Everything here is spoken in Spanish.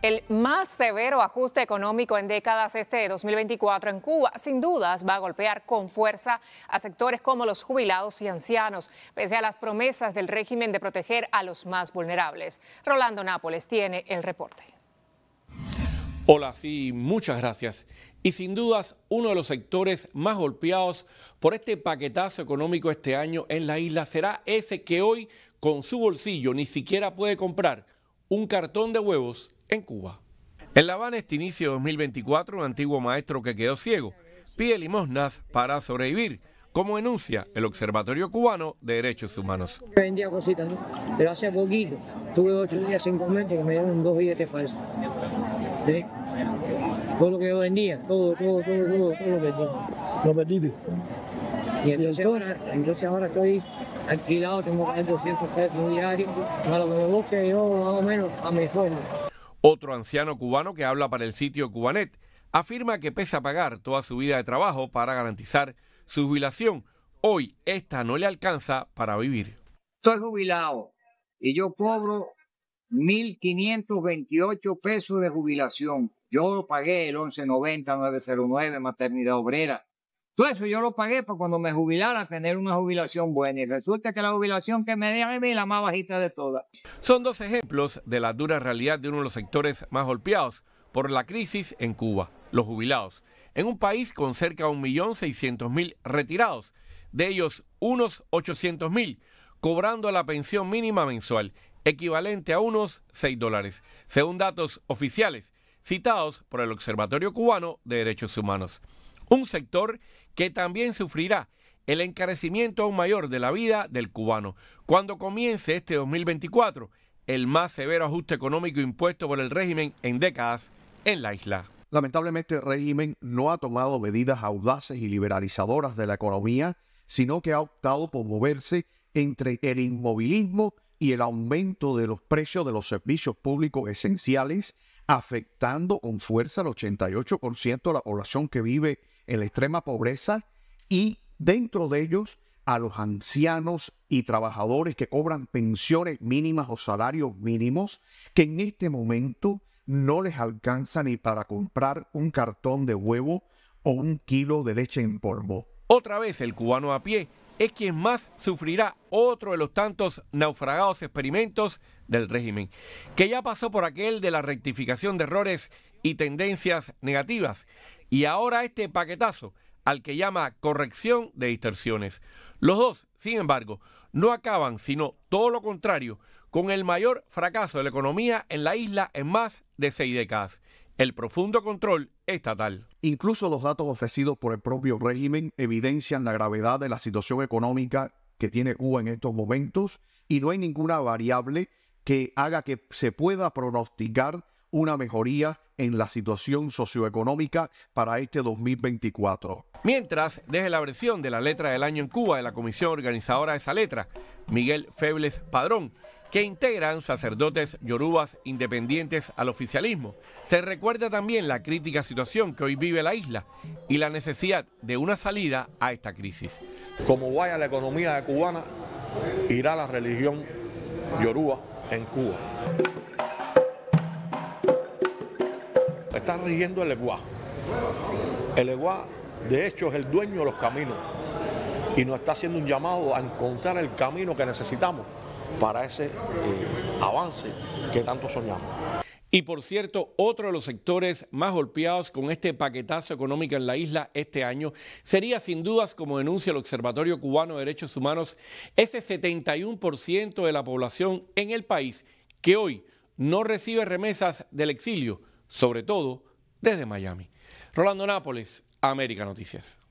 El más severo ajuste económico en décadas este de 2024 en Cuba sin dudas va a golpear con fuerza a sectores como los jubilados y ancianos, pese a las promesas del régimen de proteger a los más vulnerables. Rolando Nápoles tiene el reporte. Hola, sí, muchas gracias. Y sin dudas, uno de los sectores más golpeados por este paquetazo económico este año en la isla será ese que hoy con su bolsillo ni siquiera puede comprar un cartón de huevos en Cuba. En La Habana, este inicio de 2024, un antiguo maestro que quedó ciego pide limosnas para sobrevivir, como enuncia el Observatorio Cubano de Derechos Humanos. Vendía cositas, pero hace poquito tuve ocho días sin comer que me dieron dos billetes falsos. Todo lo que yo vendía, todo, todo, todo, todo, todo lo vendía. Lo vendiste. Y entonces, ahora, ahora estoy alquilado, tengo que 200 pesos diarios, para lo que me busque yo más o menos a mi sueldo. Otro anciano cubano que habla para el sitio Cubanet afirma que pese a pagar toda su vida de trabajo para garantizar su jubilación, hoy esta no le alcanza para vivir. Estoy jubilado y yo cobro 1.528 pesos de jubilación. Yo pagué el 1190-909 maternidad obrera todo eso yo lo pagué para cuando me jubilara tener una jubilación buena. Y resulta que la jubilación que me dieron es la más bajita de todas. Son dos ejemplos de la dura realidad de uno de los sectores más golpeados por la crisis en Cuba, los jubilados. En un país con cerca de 1.600.000 retirados, de ellos unos 800.000 cobrando la pensión mínima mensual, equivalente a unos 6 dólares, según datos oficiales citados por el Observatorio Cubano de Derechos Humanos un sector que también sufrirá el encarecimiento aún mayor de la vida del cubano. Cuando comience este 2024, el más severo ajuste económico impuesto por el régimen en décadas en la isla. Lamentablemente el régimen no ha tomado medidas audaces y liberalizadoras de la economía, sino que ha optado por moverse entre el inmovilismo y el aumento de los precios de los servicios públicos esenciales, afectando con fuerza al 88% de la población que vive en la extrema pobreza y dentro de ellos a los ancianos y trabajadores que cobran pensiones mínimas o salarios mínimos, que en este momento no les alcanza ni para comprar un cartón de huevo o un kilo de leche en polvo. Otra vez el cubano a pie es quien más sufrirá otro de los tantos naufragados experimentos del régimen, que ya pasó por aquel de la rectificación de errores y tendencias negativas, y ahora este paquetazo al que llama corrección de distorsiones. Los dos, sin embargo, no acaban, sino todo lo contrario, con el mayor fracaso de la economía en la isla en más de seis décadas, el profundo control estatal. Incluso los datos ofrecidos por el propio régimen evidencian la gravedad de la situación económica que tiene Cuba en estos momentos y no hay ninguna variable que haga que se pueda pronosticar una mejoría en la situación socioeconómica para este 2024. Mientras, desde la versión de la letra del año en Cuba de la comisión organizadora de esa letra, Miguel Febles Padrón, que integran sacerdotes yorubas independientes al oficialismo. Se recuerda también la crítica situación que hoy vive la isla y la necesidad de una salida a esta crisis. Como vaya la economía cubana, irá la religión yoruba en Cuba está rigiendo el EGUA. El EGUA, de hecho, es el dueño de los caminos y nos está haciendo un llamado a encontrar el camino que necesitamos para ese eh, avance que tanto soñamos. Y por cierto, otro de los sectores más golpeados con este paquetazo económico en la isla este año sería sin dudas, como denuncia el Observatorio Cubano de Derechos Humanos, ese 71% de la población en el país que hoy no recibe remesas del exilio, sobre todo desde Miami. Rolando Nápoles, América Noticias.